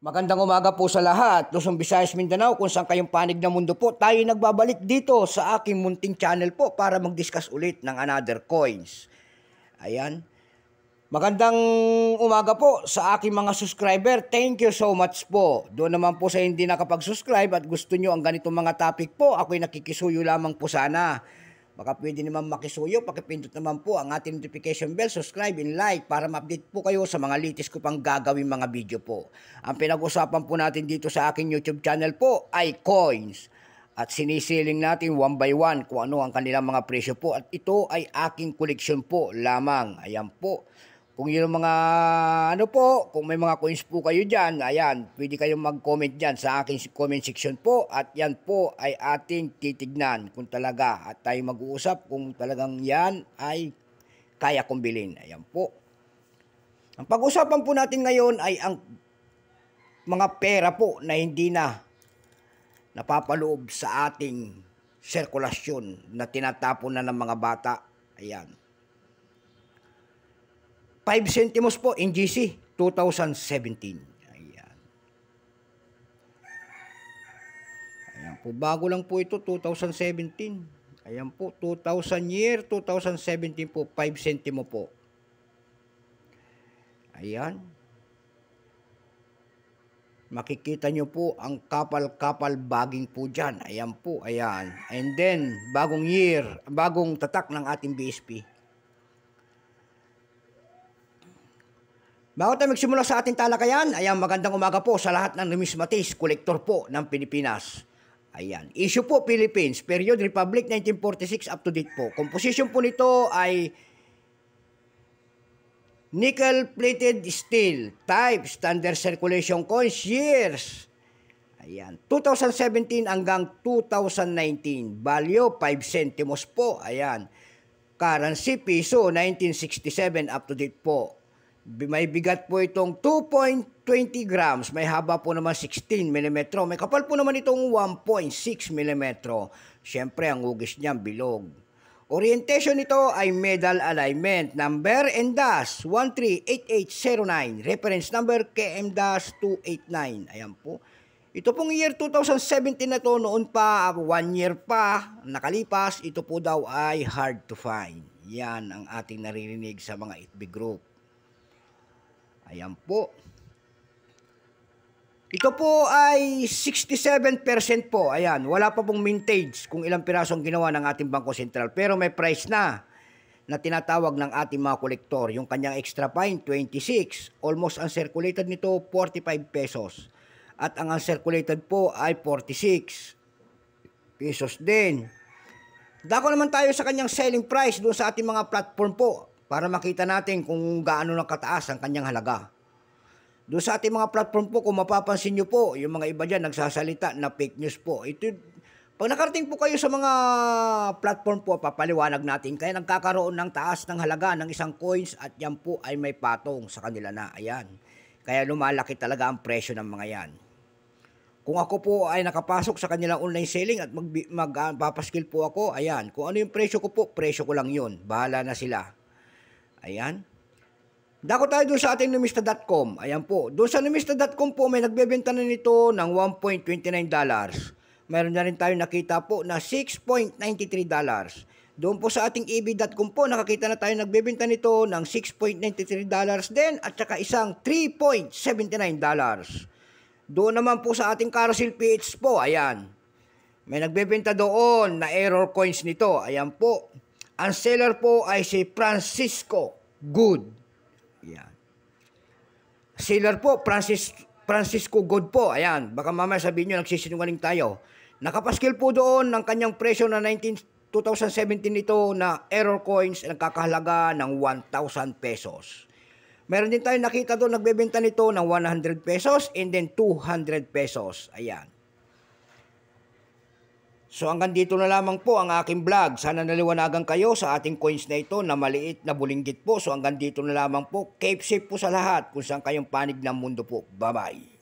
Magandang umaga po sa lahat. Luzon, Visayas, Mindanao, kung saan kayong panig na mundo po, tayo nagbabalik dito sa aking munting channel po para mag-discuss ulit ng another coins. Ayan. Magandang umaga po sa aking mga subscriber. Thank you so much po. Doon naman po sa hindi nakapag-subscribe at gusto nyo ang ganitong mga topic po, ako'y nakikisuyo lamang po sana. Baka pwede naman makisuyo, pakipindot naman po ang ating notification bell, subscribe and like para ma-update po kayo sa mga latest ko pang gagawin mga video po. Ang pinag-usapan po natin dito sa aking YouTube channel po ay coins. At sinisiling natin one by one kung ano ang kanilang mga presyo po. At ito ay aking collection po lamang. Ayan po. Kung yun mga ano po, kung may mga coins po kayo dyan, ayan, pwede kayong mag-comment dyan sa aking comment section po at yan po ay ating titignan kung talaga at tayo mag-uusap kung talagang yan ay kaya kong bilhin. Ayan po. Ang pag-usapan po natin ngayon ay ang mga pera po na hindi na napapaloob sa ating sirkulasyon na tinatapon na ng mga bata. Ayan. 5 centimos po in GC 2017. Ayan. Ayan po. Bago lang po ito 2017. Ayan po. 2000 year 2017 po. 5 centimo po. Ayan. Makikita nyo po ang kapal-kapal baging po dyan. Ayan po. Ayan. And then, bagong year, bagong tatak ng ating BSP. Bago tayo magsimula sa ating talakayan, ayan magandang umaga po sa lahat ng numismatist, kolektor po ng Pilipinas. Ayan, issue po Philippines, period Republic 1946 up to date po. Composition po nito ay nickel plated steel, type, standard circulation coins years. Ayan, 2017 hanggang 2019, value 5 centimos po. Ayan, currency piso 1967 up to date po. May bigat po itong 2.20 grams. May haba po naman 16 mm. May kapal po naman itong 1.6 mm. Siyempre, ang hugis niya bilog. Orientation nito ay medal alignment. Number and DAS 138809. Reference number KM-289. Ayan po. Ito pong year 2017 na to, noon pa, one year pa, nakalipas, ito po daw ay hard to find. Yan ang ating naririnig sa mga ITB group. Ayan po. Ito po ay 67% po. Ayan, wala pa pong mintage kung ilang piraso ang ginawa ng ating Bangko Sentral. Pero may price na na tinatawag ng ating mga kolektor. Yung kanyang extra fine, 26. Almost uncirculated nito, 45 pesos. At ang uncirculated po ay 46 pesos din. Dako naman tayo sa kanyang selling price doon sa ating mga platform po para makita natin kung gaano na kataas ang kanyang halaga. Doon sa ating mga platform po, kung mapapansin nyo po, yung mga iba dyan nagsasalita na fake news po. Ito, pag nakarating po kayo sa mga platform po, papaliwanag natin. Kaya nagkakaroon ng taas ng halaga ng isang coins at yan po ay may patong sa kanila na. Ayan. Kaya lumalaki talaga ang presyo ng mga yan. Kung ako po ay nakapasok sa kanilang online selling at magpapaskill mag, mag, ah, po ako, ayan. Kung ano yung presyo ko po, presyo ko lang yun. Bahala na sila. Ayan. Dako tayo doon sa ating numista.com. Ayan po. Doon sa numista.com po, may nagbebenta na nito ng 1.29 dollars. Meron na rin tayo nakita po na 6.93 dollars. Doon po sa ating EB.com po, nakakita na tayo nagbebenta nito ng 6.93 dollars din at saka isang 3.79 dollars. Doon naman po sa ating Carousel PH po, ayan. May nagbebenta doon na error coins nito. Ayan po. Ang seller po ay si Francisco Good. Yan. Seller po, Francis, Francisco Good po. Ayan, baka mamaya sabihin nyo, nagsisinungaling tayo. Nakapaskil po doon ng kanyang presyo na 19, 2017 nito na error coins na kakahalaga ng 1,000 pesos. Meron din tayong nakita doon, nagbebenta nito ng 100 pesos and then 200 pesos. Ayan. So hanggang dito na lamang po ang aking vlog. Sana naliwanagan kayo sa ating coins na ito na maliit na bulinggit po. So hanggang dito na lamang po. Keep safe po sa lahat kung saan kayong panig ng mundo po. Bye-bye.